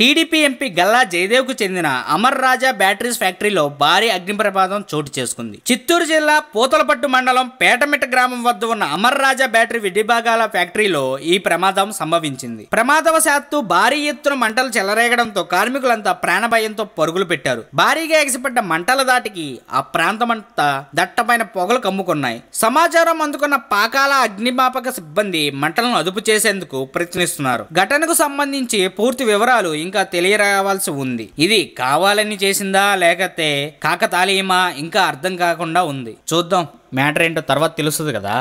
TDP MP Galla జయదేవ్కు చెందిన అమర్ రాజా batteries ఫ్యాక్టరీలో భారీ అగ్ని ప్రమాదం చోటు చేసుకుంది చిత్తూరు జిల్లా పూతలపట్టు మండలం పేటమిట గ్రామం వద్ద ఉన్న అమర్ రాజా బ్యాటరీ విడిభాగాల ఫ్యాక్టరీలో ఈ ప్రమాదం సంభవించింది ప్రమాదవశాత్తు భారీ ఎత్తున మంటలు చెలరేగడంతో కార్మికులంతా ప్రాణభయంతో పరుగులు పెట్టారు భారీగా ఎగిసిపడ్డ మంటల దాటికి ఆ ప్రాంతమంతా దట్టమైన పొగలు కమ్ముకున్నాయి సమాచారం అందుకున్న పాకాల అగ్నిమాపక సిబ్బంది మంటలను అదుపు చేసేందుకు ప్రయత్నిస్తున్నారు ఘటనకు సంబంధించి పూర్తి వివరాలు ఇంకా తెలియరావాల్సి ఉంది ఇది కావాలని చేసిందా లేకపోతే కాకతాళీయమా ఇంకా అర్థం కాకుండా ఉంది చూద్దాం మ్యాటర్ ఏంటో తర్వాత తెలుస్తుంది కదా